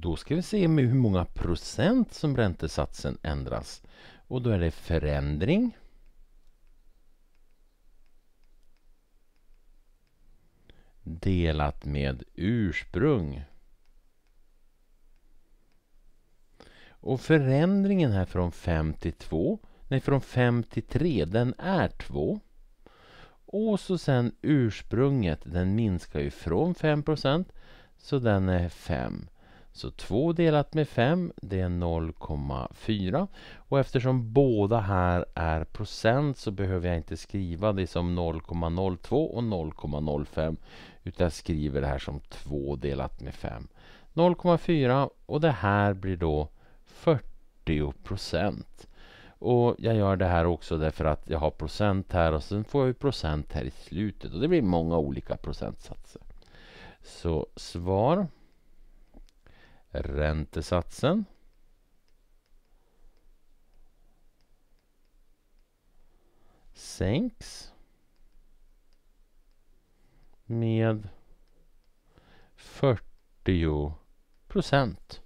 Då ska vi se med hur många procent som räntesatsen ändras. Och då är det förändring. delat med ursprung. Och förändringen här från 5 till 2, nej från 5 till 3, den är 2. Och så sen ursprunget, den minskar ju från 5 så den är 5. Så 2 delat med 5 det är 0,4 och eftersom båda här är procent så behöver jag inte skriva det som 0,02 och 0,05 utan jag skriver det här som 2 delat med 5. 0,4 och det här blir då 40 procent. Och jag gör det här också därför att jag har procent här och sen får jag ju procent här i slutet och det blir många olika procentsatser. Så svar räntesatsen. Sänks med 40 procent.